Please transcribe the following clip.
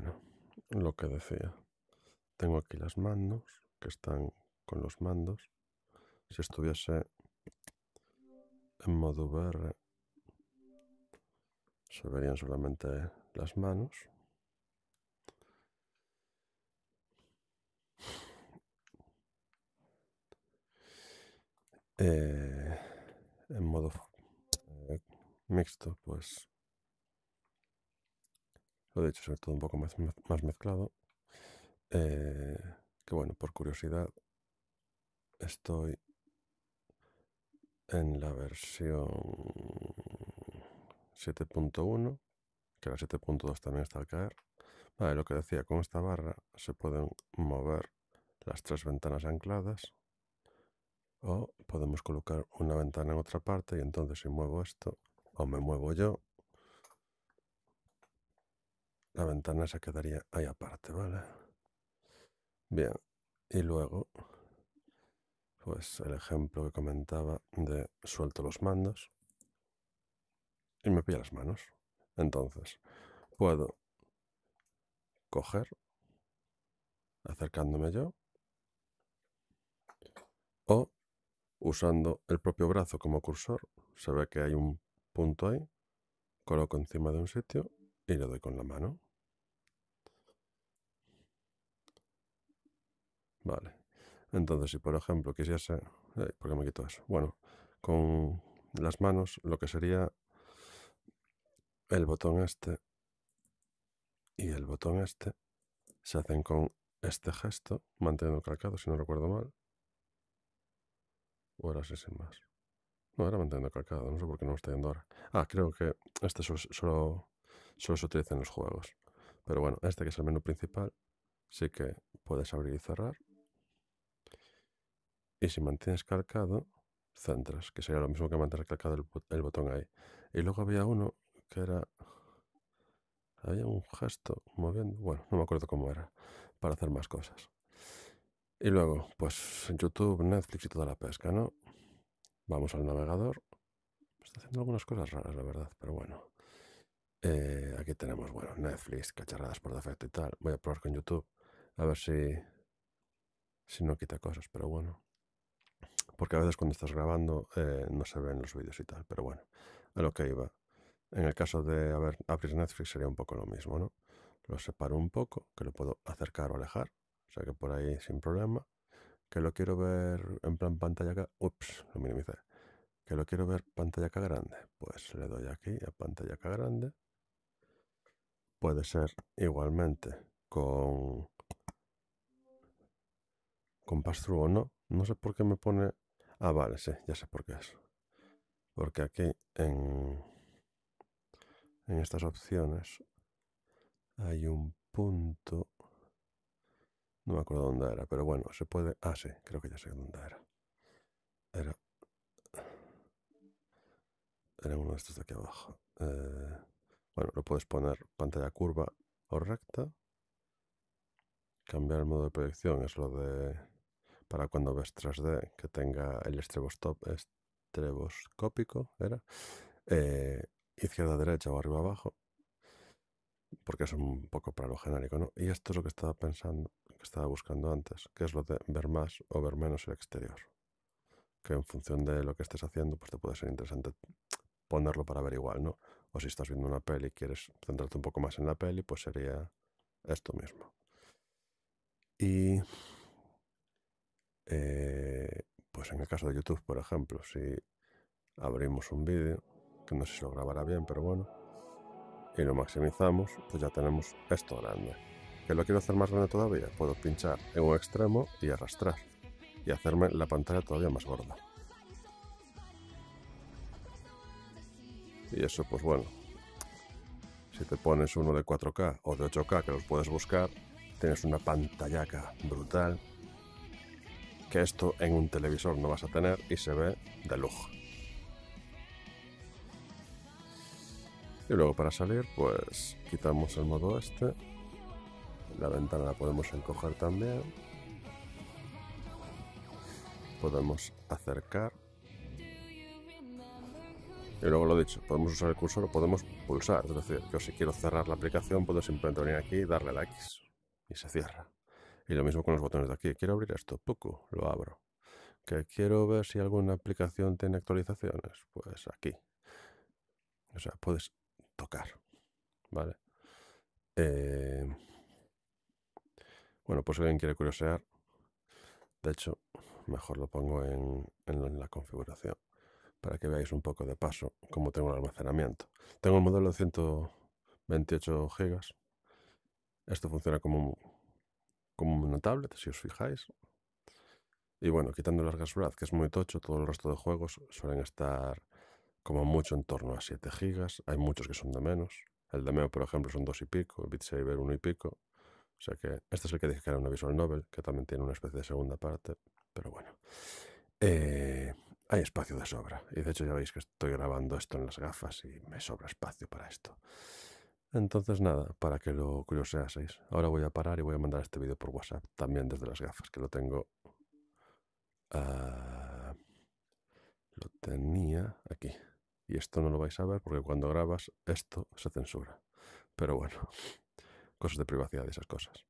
Bueno, lo que decía. Tengo aquí las manos, que están con los mandos. Si estuviese en modo VR, se verían solamente las manos. Eh, en modo eh, mixto, pues de hecho sobre todo un poco más, más mezclado, eh, que bueno, por curiosidad, estoy en la versión 7.1, que la 7.2 también está al caer. lo que decía, con esta barra se pueden mover las tres ventanas ancladas o podemos colocar una ventana en otra parte y entonces si muevo esto o me muevo yo la ventana se quedaría ahí aparte, ¿vale? Bien, y luego, pues el ejemplo que comentaba de suelto los mandos y me pilla las manos. Entonces, puedo coger acercándome yo o usando el propio brazo como cursor. Se ve que hay un punto ahí, coloco encima de un sitio y le doy con la mano. Vale. Entonces, si por ejemplo quisiese, eh, ¿por qué me quito eso? Bueno, con las manos lo que sería el botón este y el botón este se hacen con este gesto, manteniendo calcado, si no recuerdo mal. O ahora sí sin más. No, era manteniendo calcado, no sé por qué no me estoy yendo ahora. Ah, creo que este solo, solo se utiliza en los juegos. Pero bueno, este que es el menú principal, sí que puedes abrir y cerrar. Y si mantienes calcado, centras, que sería lo mismo que mantener calcado el, botón ahí. Y luego había uno que era... Había un gesto moviendo... Bueno, no me acuerdo cómo era, para hacer más cosas. Y luego, pues YouTube, Netflix y toda la pesca, ¿no? Vamos al navegador. Está haciendo algunas cosas raras, la verdad, pero bueno. Eh, aquí tenemos, bueno, Netflix, cacharradas por defecto y tal. Voy a probar con YouTube, a ver si, si no quita cosas, pero bueno porque a veces cuando estás grabando eh, no se ven los vídeos y tal, pero bueno, a lo que iba. En el caso de abrir Netflix sería un poco lo mismo, ¿no? Lo separo un poco, que lo puedo acercar o alejar, o sea que por ahí sin problema. Que lo quiero ver en plan pantalla acá, ups, lo minimicé. Que lo quiero ver pantalla acá grande, pues le doy aquí a pantalla acá grande. Puede ser igualmente con con pass o no. No sé por qué me pone Ah, vale, sí, ya sé por qué es. Porque aquí en, en estas opciones hay un punto. No me acuerdo dónde era, pero bueno, se puede. Ah, sí, creo que ya sé dónde era. Era. Era uno de estos de aquí abajo. Eh, bueno, lo puedes poner pantalla curva o recta. Cambiar el modo de proyección es lo de para cuando ves 3D que tenga el estreboscópico, era eh, izquierda, derecha o arriba, abajo, porque es un poco para lo genérico, ¿no? Y esto es lo que estaba pensando, que estaba buscando antes, que es lo de ver más o ver menos el exterior. Que en función de lo que estés haciendo, pues te puede ser interesante ponerlo para ver igual, ¿no? O si estás viendo una peli y quieres centrarte un poco más en la peli, pues sería esto mismo. Y eh, pues en el caso de YouTube, por ejemplo, si abrimos un vídeo, que no sé si lo grabará bien, pero bueno, y lo maximizamos, pues ya tenemos esto grande. ¿Que lo quiero hacer más grande todavía? Puedo pinchar en un extremo y arrastrar y hacerme la pantalla todavía más gorda. Y eso, pues bueno, si te pones uno de 4K o de 8K que los puedes buscar, tienes una pantallaca brutal que esto en un televisor no vas a tener y se ve de lujo. Y luego para salir, pues quitamos el modo este. La ventana la podemos encoger también. Podemos acercar. Y luego lo dicho, podemos usar el cursor o podemos pulsar. Es decir, yo si quiero cerrar la aplicación puedo simplemente venir aquí y darle la X. Y se cierra. Y lo mismo con los botones de aquí. Quiero abrir esto, poco, lo abro. Que quiero ver si alguna aplicación tiene actualizaciones, pues aquí. O sea, puedes tocar, ¿vale? Em, bueno, pues si alguien quiere curiosear, de hecho, mejor lo pongo en, en, la configuración para que veáis un poco de paso cómo tengo el almacenamiento. Tengo el modelo de 128 GB. Esto funciona como un como una tablet, si os fijáis. Y bueno, quitando las gasoladas que es muy tocho, todo el resto de juegos suelen estar como mucho en torno a 7 gigas. Hay muchos que son de menos. El de Meo, por ejemplo, son 2 y pico, el Beat 1 y pico. O sea que este es el que dije que era una visual novel, que también tiene una especie de segunda parte, pero bueno. Eh, hay espacio de sobra. Y de hecho ya veis que estoy grabando esto en las gafas y me sobra espacio para esto. Entonces nada, para que lo curioseaseis. Ahora voy a parar y voy a mandar este vídeo por WhatsApp, también desde las gafas, que lo tengo... Ah, lo tenía aquí. Y esto no lo vais a ver porque cuando grabas esto se censura. Pero bueno, cosas de privacidad y esas cosas.